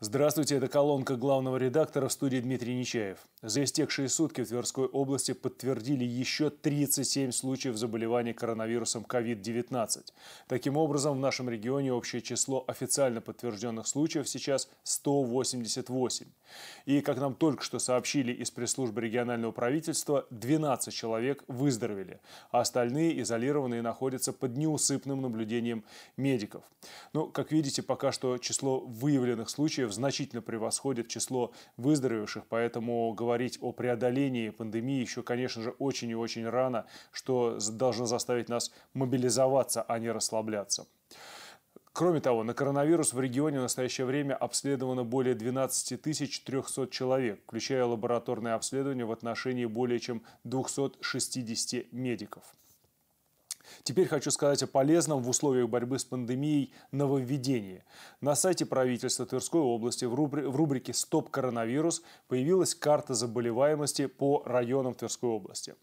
Здравствуйте, это колонка главного редактора в студии Дмитрий Нечаев. За истекшие сутки в Тверской области подтвердили еще 37 случаев заболевания коронавирусом COVID-19. Таким образом, в нашем регионе общее число официально подтвержденных случаев сейчас 188. И, как нам только что сообщили из пресс-службы регионального правительства, 12 человек выздоровели, а остальные изолированные находятся под неусыпным наблюдением медиков. Но, ну, как видите, пока что число выявленных случаев значительно превосходит число выздоровевших, поэтому говорить о преодолении пандемии еще, конечно же, очень и очень рано, что должно заставить нас мобилизоваться, а не расслабляться. Кроме того, на коронавирус в регионе в настоящее время обследовано более 12 300 человек, включая лабораторные обследования в отношении более чем 260 медиков. Теперь хочу сказать о полезном в условиях борьбы с пандемией нововведении. На сайте правительства Тверской области в, рубри в рубрике «Стоп коронавирус» появилась карта заболеваемости по районам Тверской области.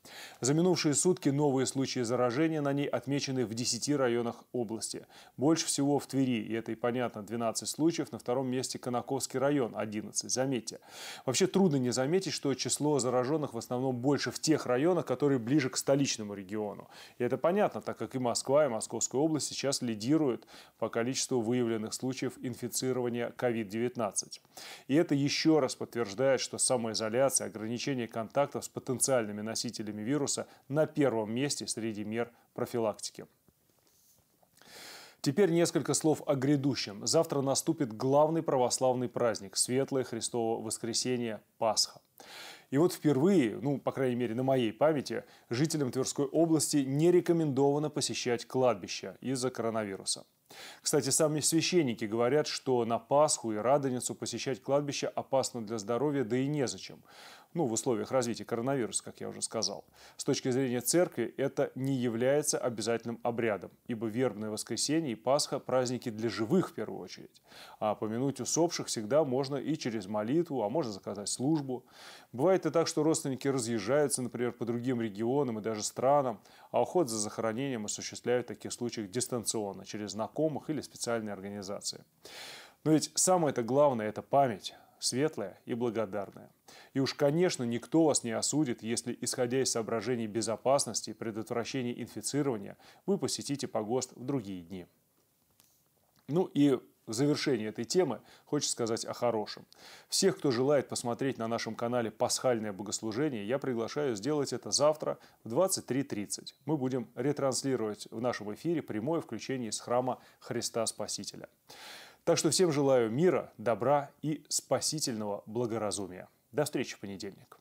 За минувшие сутки новые случаи заражения на ней отмечены в 10 районах области. Больше всего в Твери, и это и понятно, 12 случаев, на втором месте Конаковский район 11, заметьте. Вообще трудно не заметить, что число зараженных в основном больше в тех районах, которые ближе к столичному региону. И это понятно, понятно, так как и Москва, и Московская область сейчас лидируют по количеству выявленных случаев инфицирования COVID-19. И это еще раз подтверждает, что самоизоляция, ограничение контактов с потенциальными носителями вируса на первом месте среди мер профилактики. Теперь несколько слов о грядущем. Завтра наступит главный православный праздник – Светлое Христово воскресение Пасха. И вот впервые, ну, по крайней мере, на моей памяти, жителям Тверской области не рекомендовано посещать кладбище из-за коронавируса. Кстати, сами священники говорят, что на Пасху и Радоницу посещать кладбище опасно для здоровья, да и незачем ну, в условиях развития коронавируса, как я уже сказал. С точки зрения церкви это не является обязательным обрядом, ибо вербное воскресенье и Пасха – праздники для живых в первую очередь. А помянуть усопших всегда можно и через молитву, а можно заказать службу. Бывает и так, что родственники разъезжаются, например, по другим регионам и даже странам, а уход за захоронением осуществляют в таких случаях дистанционно, через знакомых или специальные организации. Но ведь самое-то главное – это память светлое и благодарное. И уж, конечно, никто вас не осудит, если, исходя из соображений безопасности и предотвращения инфицирования, вы посетите погост в другие дни. Ну и в завершении этой темы хочется сказать о хорошем. Всех, кто желает посмотреть на нашем канале «Пасхальное богослужение», я приглашаю сделать это завтра в 23.30. Мы будем ретранслировать в нашем эфире прямое включение из храма Христа Спасителя. Так что всем желаю мира, добра и спасительного благоразумия. До встречи в понедельник.